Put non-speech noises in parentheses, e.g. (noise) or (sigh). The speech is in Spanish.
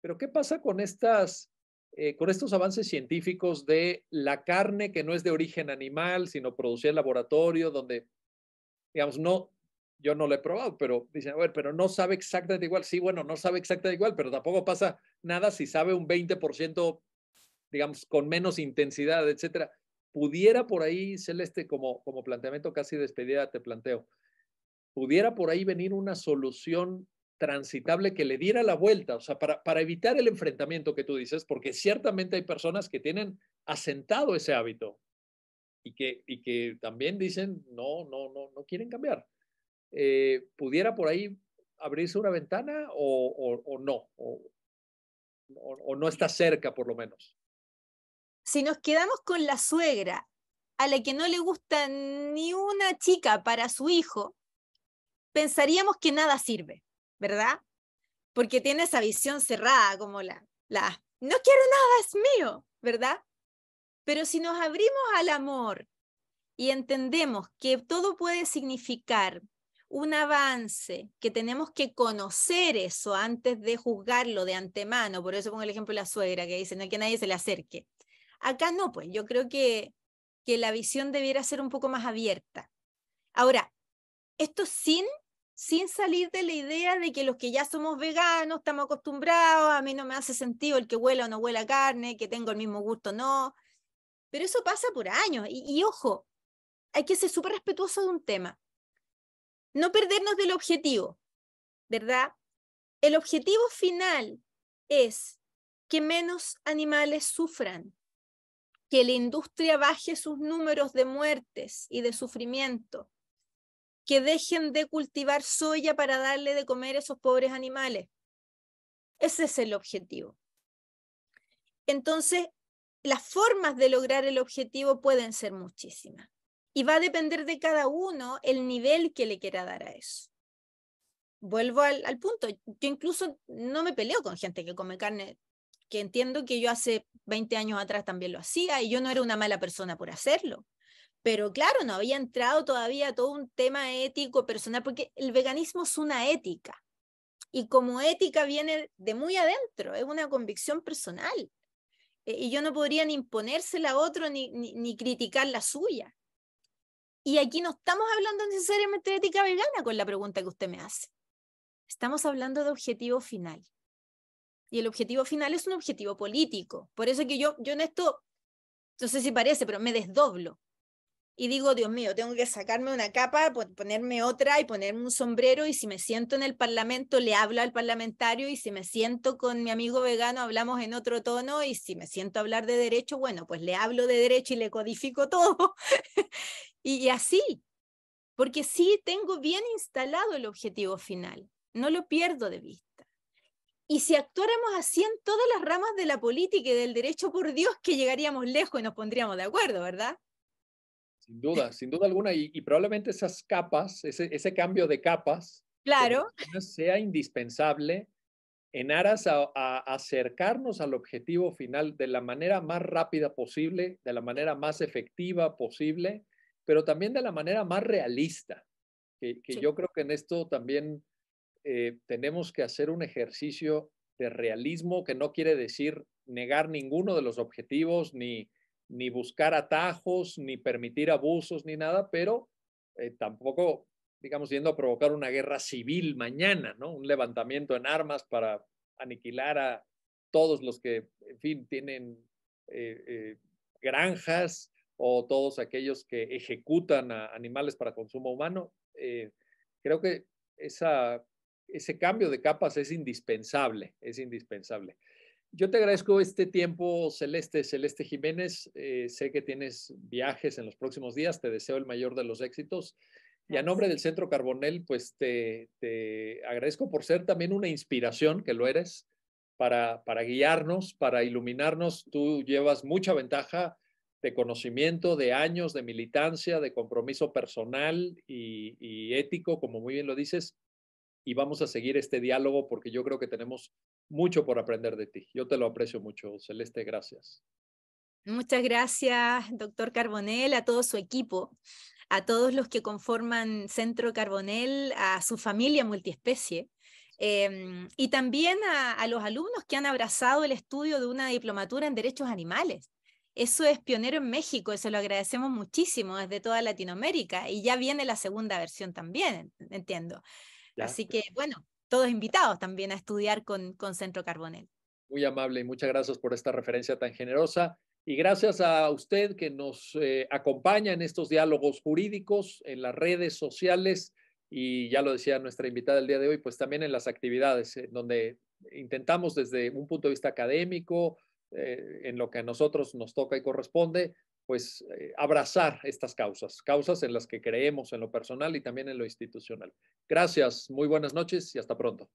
Pero ¿qué pasa con, estas, eh, con estos avances científicos de la carne que no es de origen animal, sino producida en laboratorio, donde, digamos, no, yo no lo he probado, pero dicen, a ver, pero no sabe exactamente igual. Sí, bueno, no sabe exactamente igual, pero tampoco pasa nada si sabe un 20%, digamos, con menos intensidad, etcétera. Pudiera por ahí, Celeste, como, como planteamiento casi despedida, te planteo, pudiera por ahí venir una solución transitable que le diera la vuelta, o sea, para, para evitar el enfrentamiento que tú dices, porque ciertamente hay personas que tienen asentado ese hábito y que, y que también dicen, no, no, no, no quieren cambiar. Eh, ¿Pudiera por ahí abrirse una ventana o, o, o no? O, o no está cerca, por lo menos. Si nos quedamos con la suegra, a la que no le gusta ni una chica para su hijo, pensaríamos que nada sirve. ¿verdad? Porque tiene esa visión cerrada, como la, la, no quiero nada, es mío, ¿verdad? Pero si nos abrimos al amor y entendemos que todo puede significar un avance, que tenemos que conocer eso antes de juzgarlo de antemano, por eso pongo el ejemplo de la suegra que dice, no que nadie se le acerque. Acá no, pues yo creo que, que la visión debiera ser un poco más abierta. Ahora, esto sin sin salir de la idea de que los que ya somos veganos estamos acostumbrados, a mí no me hace sentido el que huela o no huela carne, que tengo el mismo gusto o no. Pero eso pasa por años. Y, ojo, hay que ser súper respetuoso de un tema. No perdernos del objetivo, ¿verdad? El objetivo final es que menos animales sufran, que la industria baje sus números de muertes y de sufrimiento, que dejen de cultivar soya para darle de comer a esos pobres animales. Ese es el objetivo. Entonces, las formas de lograr el objetivo pueden ser muchísimas. Y va a depender de cada uno el nivel que le quiera dar a eso. Vuelvo al, punto. Yo incluso no me peleo con gente que come carne, que entiendo que yo hace 20 años atrás también lo hacía y yo no era una mala persona por hacerlo. Pero claro, no había entrado todavía todo un tema ético personal, porque el veganismo es una ética. Y como ética viene de muy adentro, es una convicción personal. E, y yo no podría ni imponérsela a otro ni, ni, criticar la suya. Y aquí no estamos hablando necesariamente de ética vegana con la pregunta que usted me hace. Estamos hablando de objetivo final. Y el objetivo final es un objetivo político. Por eso que yo, yo en esto, no sé si parece, pero me desdoblo y digo, Dios mío, tengo que sacarme una capa, ponerme otra y ponerme un sombrero y si me siento en el Parlamento le hablo al parlamentario y si me siento con mi amigo vegano hablamos en otro tono y si me siento a hablar de derecho, bueno, pues le hablo de derecho y le codifico (laughs) todo. y, así, porque sí tengo bien instalado el objetivo final, no lo pierdo de vista. Y si actuáramos así en todas las ramas de la política y del derecho, por Dios que llegaríamos lejos y nos pondríamos de acuerdo, ¿verdad? Sin duda, sin duda alguna. Y, probablemente esas capas, ese, cambio de capas, claro. sea indispensable en aras a, acercarnos al objetivo final de la manera más rápida posible, de la manera más efectiva posible, pero también de la manera más realista, que, yo creo que en esto también eh, tenemos que hacer un ejercicio de realismo que no quiere decir negar ninguno de los objetivos ni, ni buscar atajos, ni permitir abusos, ni nada, pero eh, tampoco, digamos, yendo a provocar una guerra civil mañana, ¿no? Un levantamiento en armas para aniquilar a todos los que, en fin, tienen eh, eh, granjas o todos aquellos que ejecutan a animales para consumo humano. creo que esa, ese cambio de capas es indispensable, es indispensable. Yo te agradezco este tiempo, Celeste, Celeste Jiménez. Eh, sé que tienes viajes en los próximos días. Te deseo el mayor de los éxitos. Y a nombre del Centro Carbonel, pues te, agradezco por ser también una inspiración, que lo eres, para, guiarnos, para iluminarnos. Tú llevas mucha ventaja de conocimiento, de años, de militancia, de compromiso personal y ético, como muy bien lo dices, y vamos a seguir este diálogo porque yo creo que tenemos mucho por aprender de ti. Yo te lo aprecio mucho, Celeste, gracias. Muchas gracias, doctor Carbonel, a todo su equipo, a todos los que conforman Centro Carbonel, a su familia multiespecie. Em, y también a, a los alumnos que han abrazado el estudio de una diplomatura en derechos animales. Eso es pionero en México, eso lo agradecemos muchísimo desde toda Latinoamérica y ya viene la segunda versión también, entiendo. Así que, bueno, todos invitados también a estudiar con, Centro Carbonel. Muy amable y muchas gracias por esta referencia tan generosa. Y gracias a usted que nos eh, acompaña en estos diálogos jurídicos, en las redes sociales y ya lo decía nuestra invitada el día de hoy, pues también en las actividades, eh, donde intentamos desde un punto de vista académico, eh, en lo que a nosotros nos toca y corresponde, pues eh, abrazar estas causas, causas en las que creemos en lo personal y también en lo institucional. Gracias, muy buenas noches y hasta pronto.